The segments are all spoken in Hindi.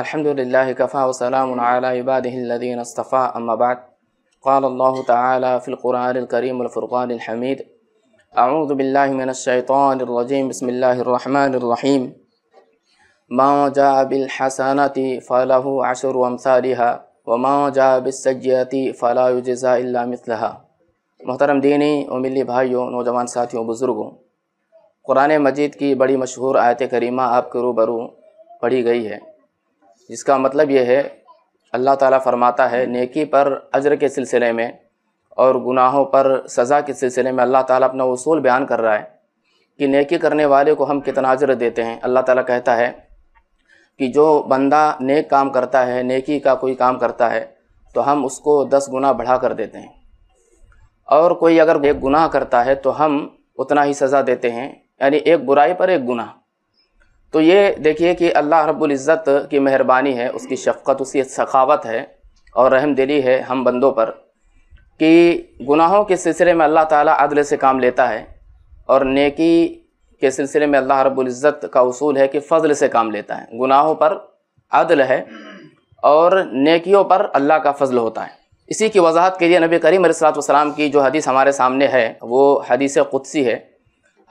अलहमदिल्ला कफ़ा वसलामबादीन अस्तफ़ा अम्माबाद क़ाल ताली फ़िलकुरानकरीमफ़ुरक़ानहमीद अऊदबिल्लाशैतरजीम बसमीम माँ जा बिलहसनति फ़लह अशर अमसारिहा व माँ जा बिसजती फ़लाज़ा मोहतरम दीनी और मिली भाइयों नौजवान साथियों बुज़ुर्गों कुरान मजीद की बड़ी मशहूर आयत करीमा आपके रूबरू पढ़ी गई है जिसका मतलब यह है अल्लाह ताला फरमाता है नेकी पर अजर के सिलसिले में और गुनाहों पर सज़ा के सिलसिले में अल्लाह ताला अपना उसूल बयान कर रहा है कि नेकी करने वाले को हम कितना अजर देते हैं अल्लाह ताला कहता है कि जो बंदा नेक काम करता है नेकी का कोई काम करता है तो हम उसको दस गुना बढ़ा कर देते हैं और कोई अगर एक गुनाह करता है तो हम उतना ही सज़ा देते हैं यानी एक बुराई पर एक गुनाह तो ये देखिए कि अल्लाह रब्बुल इज़्ज़त की मेहरबानी है उसकी शफ़क़त उसकी सखावत है और रहम दिली है हम बंदों पर कि गुनाहों के सिलसिले में अल्लाह ताला अदल से काम लेता है और नेकी के सिलसिले में अल्लाह रब्बुल इज़्ज़त का उसूल है कि फ़जल से काम लेता है गुनाहों पर अदल है और नेकियों पर अल्लाह का फ़जल होता है इसी की वजाहत के लिए नबी करीम सलाम की जो हदीस हमारे सामने है वो हदीस कुदसी है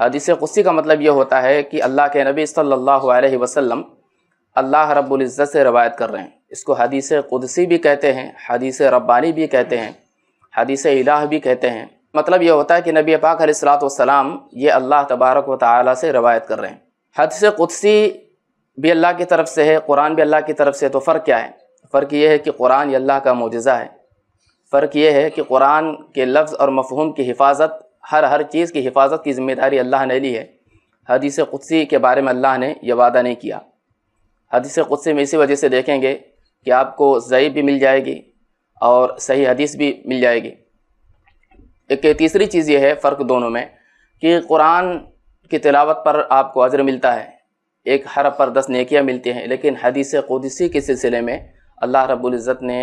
हदीस कुस्सी का मतलब ये होता है कि अल्लाह के नबी सल्लल्लाहु अलैहि वसल्लम अल्लाह रब्बुल इज़्ज़त से रवायत कर रहे हैं इसको हदीस कुदसी भी कहते हैं हदीस रब्बानी भी कहते हैं हदीस इलाह भी कहते हैं मतलब ये होता है कि नबी पाक सलाम ये अल्लाह तबारक व ताली से रवायत कर रहे हैं हदीस कुदसी भी अल्लाह की तरफ से है कुरान भी अल्लाह की तरफ से तो फ़र्क क्या है फ़र्क ये है कि कुरान ये अल्लाह का मुजज़ा है फ़र्क ये है कि कुरान के लफ्ज़ और मफहूम की हिफाजत हर हर चीज़ की हिफाजत की ज़िम्मेदारी अल्लाह ने ली है हदीस क़ुदसी के बारे में अल्लाह ने यह वादा नहीं किया हदीस क़ुदसी में इसी वजह से देखेंगे कि आपको ज़यीब भी मिल जाएगी और सही हदीस भी मिल जाएगी एक तीसरी चीज़ यह है फ़र्क दोनों में कि कुरान की तिलावत पर आपको अजर मिलता है एक हर पर दस नेकियाँ मिलती हैं लेकिन हदीस क़ुदसी के सिलसिले में अल्लाह रब्बुल इज़्ज़त ने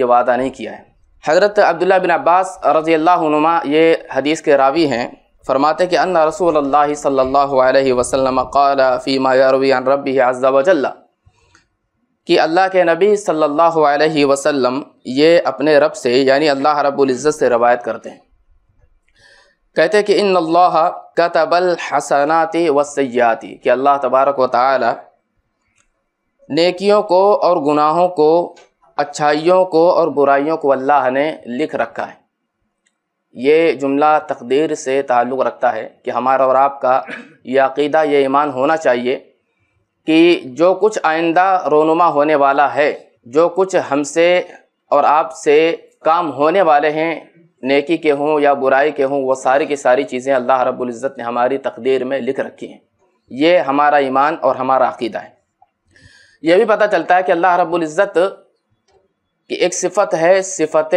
यह वादा नहीं किया है हज़रत अब्दुल्ला बिन अब्बास रज़ी अल्लाहनुमा ये हदीस के रावी हैं फरमाते कि अन्ना रसूल अल्लाह सल्लल्लाहु अलैहि वसल्लम क़ाल फ़ीमा यरवी अन अज़्ज़ा वजल्ला कि अल्लाह के नबी सल्लल्लाहु अलैहि वसल्लम ये अपने रब से यानी अल्लाह रब्बुल इज़्ज़त से रवायत करते हैं कहते हैं कि इन अल्लाह कतबल हसनाती वसयाती कि अल्लाह तबारक व ताली नेकियों को और गुनाहों को अच्छाइयों को और बुराइयों को अल्लाह ने लिख रखा है ये जुमला तकदीर से ताल्लुक़ रखता है कि हमारा और आपका यह अकीदा ये ईमान होना चाहिए कि जो कुछ आइंदा रोनुमा होने वाला है जो कुछ हमसे और आपसे काम होने वाले हैं नेकी के हों या बुराई के हों वो सारी की सारी चीज़ें अल्लाह रब्बुल इज़्ज़त ने हमारी तकदीर में लिख रखी हैं ये हमारा ईमान और हमारा अकीदा है यह भी पता चलता है कि अल्लाह रब्बुल इज़्ज़त कि एक सिफत है सिफत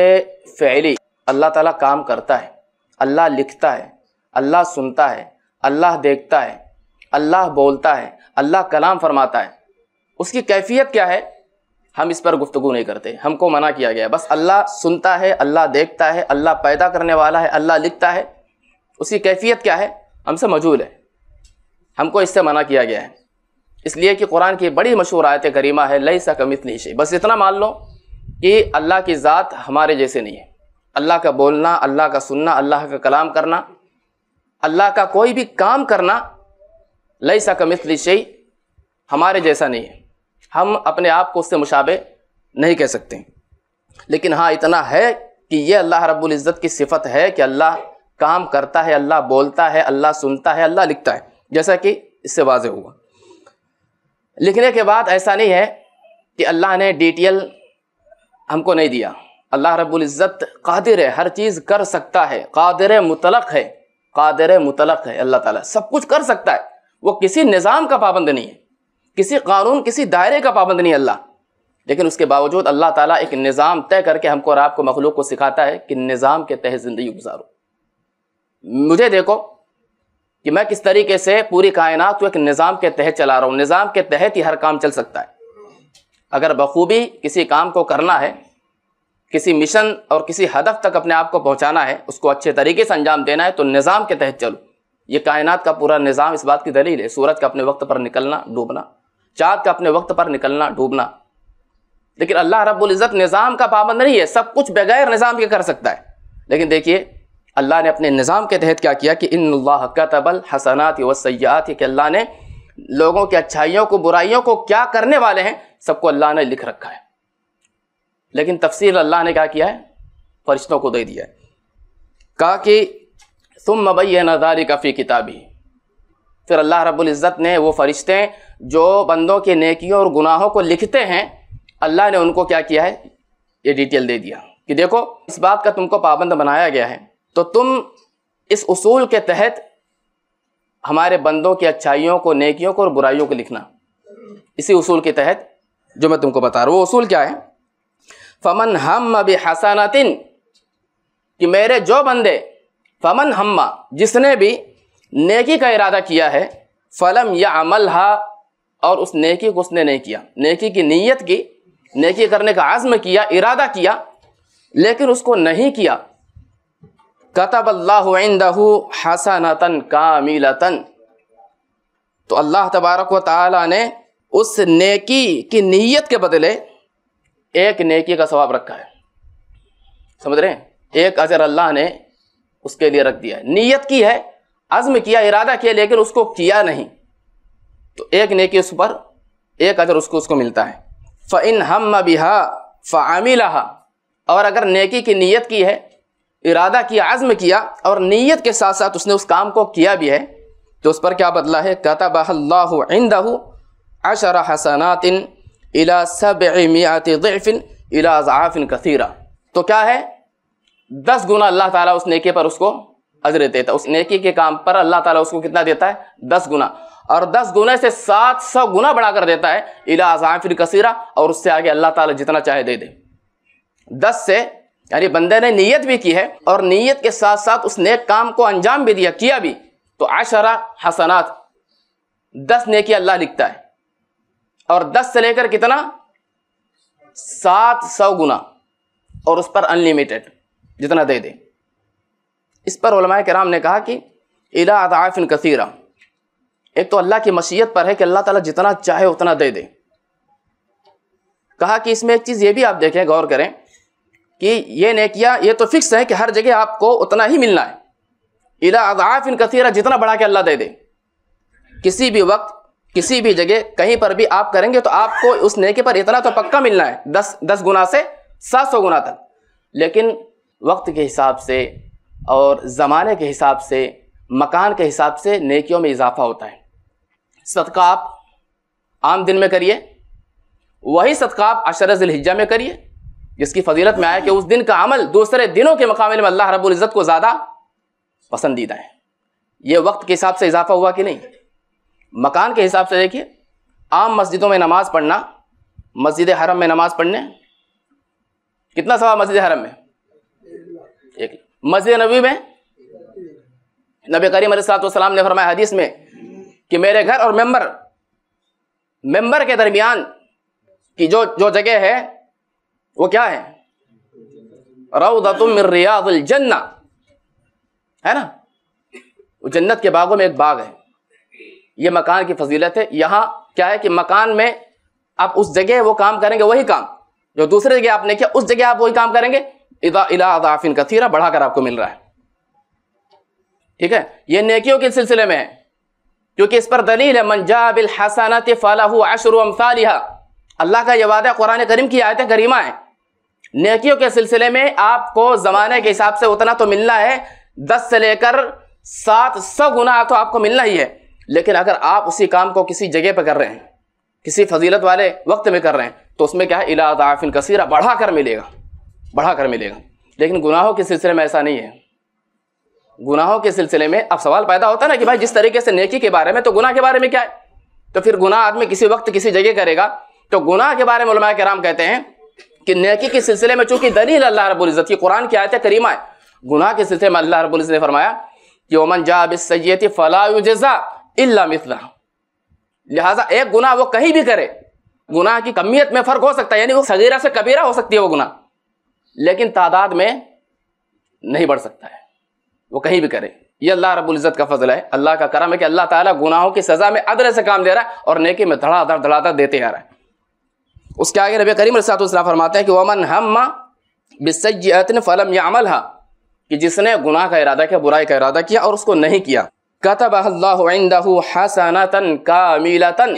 फ़ैली अल्लाह ताला काम करता है अल्लाह लिखता है अल्लाह सुनता है अल्लाह देखता है अल्लाह बोलता है अल्लाह कलाम फरमाता है उसकी कैफियत क्या है हम इस पर गुफ्तु नहीं करते हमको मना किया गया बस अल्लाह सुनता है अल्लाह देखता है अल्लाह पैदा करने वाला है अल्लाह लिखता है उसकी कैफियत क्या है हमसे मजूल है हमको इससे मना किया गया है इसलिए कि कुरान की बड़ी मशहूर आयत करीमा है लई सा कमित नहीं बस इतना मान लो कि अल्लाह की ज़ात हमारे जैसे नहीं है अल्लाह का बोलना अल्लाह का सुनना अल्लाह का कलाम करना अल्लाह का कोई भी काम करना लई सा कमिसली हमारे जैसा नहीं है हम अपने आप को उससे मुशाबे नहीं कह सकते लेकिन हाँ इतना है कि यह अल्लाह रबुल्ज़त की सिफत है कि अल्लाह काम करता है अल्लाह बोलता है अल्लाह सुनता है अल्लाह लिखता है जैसा कि इससे वाज हुआ लिखने के बाद ऐसा नहीं है कि अल्लाह ने डी टी एल हमको नहीं दिया अल्लाह रबुल्ज़त कादिर है हर चीज़ कर सकता है कादिर मुतलक है कादिर मुतलक है अल्लाह ताला सब कुछ कर सकता है वो किसी निज़ाम का पाबंद नहीं है किसी कानून किसी दायरे का पाबंद नहीं अल्लाह लेकिन उसके बावजूद अल्लाह ताला एक निज़ाम तय करके हमको और आपको मखलूक को सिखाता है कि निज़ाम के तहत ज़िंदगी गुजारो मुझे देखो कि मैं किस तरीके से पूरी कायनात को एक निज़ाम के तहत चला रहा हूँ निज़ाम के तहत ही हर काम चल सकता है अगर बखूबी किसी काम को करना है किसी मिशन और किसी हदफ तक अपने आप को पहुँचाना है उसको अच्छे तरीके से अंजाम देना है तो निज़ाम के तहत चलो ये कायनात का पूरा निज़ाम इस बात की दलील है सूरज का अपने वक्त पर निकलना डूबना चाँद का अपने वक्त पर निकलना डूबना लेकिन अल्लाह रब्बुल इज़्ज़त निज़ाम का पाबंद नहीं है सब कुछ बगैर निज़ाम के कर सकता है लेकिन देखिए अल्लाह ने अपने निज़ाम के तहत क्या किया कि इन कतबल तबल हसनात वसैयात कि अल्लाह ने लोगों की अच्छाइयों को बुराइयों को क्या करने वाले हैं सबको अल्लाह ने लिख रखा है लेकिन तफसील अल्लाह ने क्या किया है फरिश्तों को दे दिया है कहा कि तुम मबै नजारी काफ़ी किताबी फिर अल्लाह रबुल्जत ने वो फरिश्ते जो बंदों के नेकियों और गुनाहों को लिखते हैं अल्लाह ने उनको क्या किया है ये डिटेल दे दिया कि देखो इस बात का तुमको पाबंद बनाया गया है तो तुम इस उसूल के तहत हमारे बंदों की अच्छाइयों को नेकियों को और बुराइयों को लिखना इसी उसूल के तहत जो मैं तुमको बता रहा हूँ वो उसूल क्या है फमन हम अभी हसानातिन कि मेरे जो बंदे फमन हम्मा जिसने भी नेकी का इरादा किया है फलम या अमल हा और उस नेकी को उसने नहीं किया नेकी की नीयत की नेकी करने का आज़म किया इरादा किया लेकिन उसको नहीं किया कतबल्लाहू हसनतन कामिलतन तो अल्लाह तबारक व ताला ने उस नेकी की नीयत के बदले एक नेकी का सवाब रखा है समझ रहे हैं एक अजर अल्लाह ने उसके लिए रख दिया नीयत की है अज़म किया इरादा किया लेकिन उसको किया नहीं तो एक नेकी उस पर एक अजर उसको उसको मिलता है हम्म फ़ इन हम बिहा फ़ामिला और अगर नेकी की नीयत की है इरादा किया आज़म किया और नीयत के साथ साथ उसने उस काम को किया भी है तो उस पर क्या बदला है कता बहल्लादाह अशर हसनातिन इला सब मियातिफ़िन इलाज़ाफ़िन कसीरा तो क्या है दस गुना अल्लाह ताला उस नेकी पर उसको अजर देता है उस नेकी के काम पर अल्लाह ताला उसको कितना देता है दस गुना और दस गुना से सात सौ गुना बढ़ा कर देता है इला आज़ाफ़िन कसीरा और उससे आगे अल्लाह ताला जितना चाहे दे दे दस से यानी बंदे ने नीयत भी की है और नीयत के साथ साथ उस नेक काम को अंजाम भी दिया किया भी तो आशरा हसनात दस नेकी अल्लाह लिखता है और दस से लेकर कितना सात सौ गुना और उस पर अनलिमिटेड जितना दे दे इस पर कराम ने कहा कि इला अदाफिन कसीरा एक तो अल्लाह की मशीयत पर है कि अल्लाह ताला जितना चाहे उतना दे दे कहा कि इसमें एक चीज़ ये भी आप देखें गौर करें कि ये नेकिया ये तो फिक्स है कि हर जगह आपको उतना ही मिलना है इला इन कसीरा जितना बढ़ा के अल्लाह दे दे किसी भी वक्त किसी भी जगह कहीं पर भी आप करेंगे तो आपको उस नेके पर इतना तो पक्का मिलना है दस दस गुना से सात सौ गुना तक लेकिन वक्त के हिसाब से और ज़माने के हिसाब से मकान के हिसाब से नेकियों में इजाफा होता है सदका आप आम दिन में करिए वही सदका आप अशर जिलहिजा में करिए जिसकी फजीलत में आया कि उस दिन का अमल दूसरे दिनों के मुकाबले में अल्लाह रबुल्ज़त को ज़्यादा पसंदीदा है ये वक्त के हिसाब से इजाफा हुआ कि नहीं मकान के हिसाब से देखिए आम मस्जिदों में नमाज़ पढ़ना मस्जिद हरम में नमाज़ पढ़ने कितना सवाब मस्जिद हरम में एक मस्जिद नबी में नबी करीम सलाम ने फरमाया हदीस में कि मेरे घर और मेंबर मेंबर के दरमियान की जो जो जगह है वो क्या है रऊदतुम रियादुल जन्ना है ना वो जन्नत के बागों में एक बाग है ये मकान की फजीलत है यहाँ क्या है कि मकान में आप उस जगह वो काम करेंगे वही काम जो दूसरे जगह आपने किया उस जगह आप वही काम करेंगे इदा इला अदाफिन कथीरा बढ़ाकर आपको मिल रहा है ठीक है ये नेकियों के सिलसिले में है क्योंकि इस पर दलील है मंजाबिल हसनत फ़लाह अशर अम्सालिहा अल्लाह का यह वादा कुरान करीम की आयत करीमा है नेकियों के सिलसिले में आपको ज़माने के हिसाब से उतना तो मिलना है दस से लेकर सात सौ गुना तो आपको मिलना ही है लेकिन अगर आप उसी काम को किसी जगह पर कर रहे हैं किसी फजीलत वाले वक्त में कर रहे हैं तो उसमें क्या है इलादाफिन कसीरा बढ़ा कर मिलेगा बढ़ा कर मिलेगा लेकिन गुनाहों के सिलसिले में ऐसा नहीं है गुनाहों के सिलसिले में अब सवाल पैदा होता है ना कि भाई जिस तरीके से नेकी के बारे में तो गुनाह के बारे में क्या है तो फिर गुनाह आदमी किसी वक्त किसी जगह करेगा तो गुनाह के बारे में कराम कहते हैं कि नेकी के सिलसिले में चूंकि दलील अल्लाह इज्जत की कुरान की आयत करीमा है गुनाह के सिलसिले में अल्लाह इज्जत ने फरमाया कि ओमन जाब सैयद फ़लाजा इल्ला मिसला लिहाजा एक गुनाह वो कहीं भी करे गुनाह की कमियत में फ़र्क हो सकता है यानी वो सगीरा से कबीरा हो सकती है वो गुनाह लेकिन तादाद में नहीं बढ़ सकता है वो कहीं भी करे ये अल्लाह इज्जत का फजल है अल्लाह का करम है कि अल्लाह ताला गुनाहों की सज़ा में अदर से काम दे रहा है और नेकी में धड़ाधड़ धड़ाधड़ देते आ रहा है उसके आगे नबी करीम रसातुल्ला फरमाते हैं कि वमन हम बिसन फ़लम यामल हा कि जिसने गुनाह का इरादा किया बुराई का इरादा किया और उसको नहीं किया कतबाहू हसनतन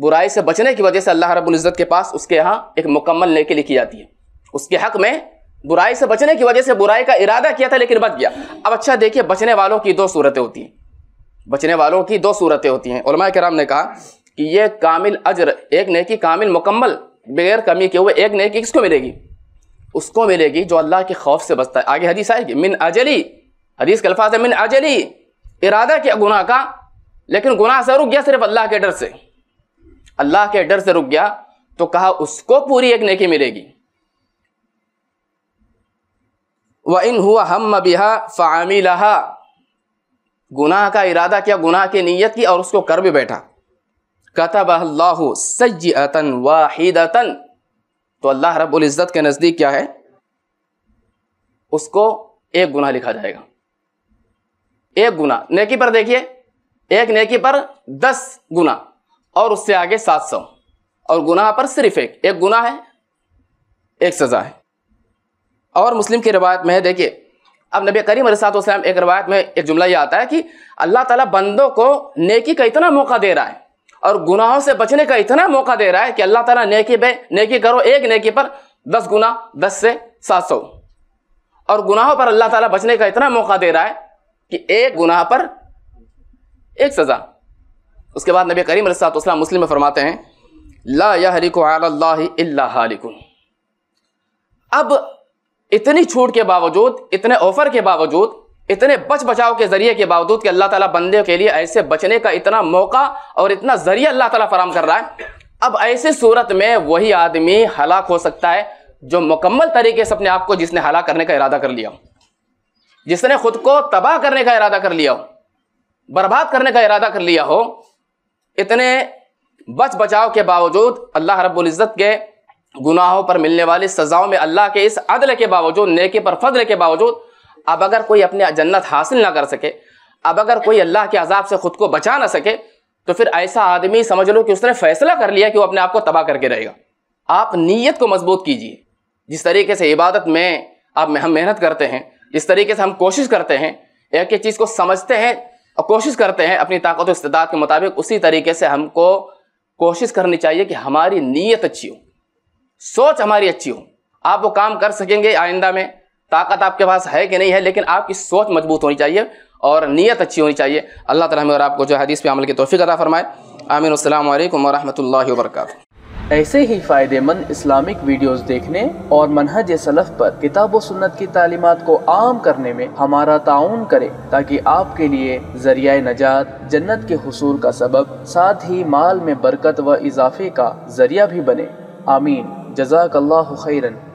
बुराई से बचने की वजह से अल्लाह रबुल्ज़त के पास उसके यहाँ एक मुकम्मल लेके लिखी जाती है उसके हक में बुराई से बचने की वजह से बुराई का इरादा किया था लेकिन बच गया अब अच्छा देखिए बचने वालों की दो सूरतें होती हैं बचने वालों की दो सूरतें होती हैं उलमा कराम ने कहा कि ये कामिल अजर एक नेकी कामिल मुकम्मल बगैर कमी के हुए एक नेकी किसको मिलेगी उसको मिलेगी जो अल्लाह के खौफ से बचता है आगे हदीस आएगी मिन अजली हदीस के अल्फाज है मिन अजली इरादा किया गुनाह का लेकिन गुनाह से रुक गया सिर्फ अल्लाह के डर से अल्लाह के डर से रुक गया तो कहा उसको पूरी एक नेकी मिलेगी व इन हुआ हम बिहा फ़ामिल गुनाह का इरादा किया गुनाह की नीयत की और उसको कर भी बैठा तो अल्लाह इज़्ज़त के नज़दीक क्या है उसको एक गुना लिखा जाएगा एक गुना नेकी पर देखिए एक नेकी पर दस गुना और उससे आगे सात सौ और गुनाह पर सिर्फ एक एक गुना है एक सज़ा है और मुस्लिम की रवायत में है देखिए अब नबी करीम सात वसलम एक रवायत में एक जुमला ये आता है कि अल्लाह ताला बंदों को नेकी का इतना मौका दे रहा है और गुनाहों से बचने का इतना मौका दे रहा है कि अल्लाह ताला नेकी बे नेकी करो एक नेकी पर दस गुना दस से सात सौ और गुनाहों पर अल्लाह ताला बचने का इतना मौका दे रहा है कि एक गुनाह पर एक सज़ा उसके बाद नबी करीम रसातम मुस्लिम में फरमाते हैं ला यहरिक हालिकुन अब इतनी छूट के बावजूद इतने ऑफर के बावजूद इतने बच बचाव के जरिए के बावजूद कि अल्लाह ताला बंदे के लिए ऐसे बचने का इतना मौका और इतना जरिया अल्लाह ताला फराम कर रहा है अब ऐसी सूरत में वही आदमी हलाक हो सकता है जो मुकम्मल तरीके से अपने आप को जिसने हलाक करने का इरादा कर लिया जिसने खुद को तबाह करने का इरादा कर लिया हो बर्बाद करने का इरादा कर लिया हो इतने बच बचाव के बावजूद अल्लाह रब्ज़त के गुनाहों पर मिलने वाली सज़ाओं में अल्लाह के इस अदल के बावजूद नेकी पर फजल के बावजूद अब अगर कोई अपने जन्नत हासिल ना कर सके अब अगर कोई अल्लाह के अजाब से ख़ुद को बचा ना सके तो फिर ऐसा आदमी समझ लो कि उसने फैसला कर लिया कि वो अपने आप को तबाह करके रहेगा आप नीयत को मजबूत कीजिए जिस तरीके से इबादत में आप हम मेहनत करते हैं जिस तरीके से हम कोशिश करते हैं एक एक चीज़ को समझते हैं और कोशिश करते हैं अपनी ताकत और इस्तात के मुताबिक उसी तरीके से हमको कोशिश करनी चाहिए कि हमारी नीयत अच्छी हो सोच हमारी अच्छी हो आप वो काम कर सकेंगे आइंदा में ताकत आपके पास है कि नहीं है लेकिन आपकी सोच मजबूत होनी चाहिए और नीयत अच्छी होनी चाहिए अल्लाह ताला हमें और आपको जो हदीस पे अमल की तोफ़ी अदा फरमाए आमिर अल्लाम वरहमल वरक ऐसे ही फ़ायदेमंद इस्लामिक वीडियोस देखने और मनहज सलफ़ पर किताब व सुन्नत की तालीमत को आम करने में हमारा ताउन करें ताकि आपके लिए जरिया नजात जन्नत के हसूल का सबब साथ ही माल में बरकत व इजाफे का जरिया भी बने आमीन जजाक खैरन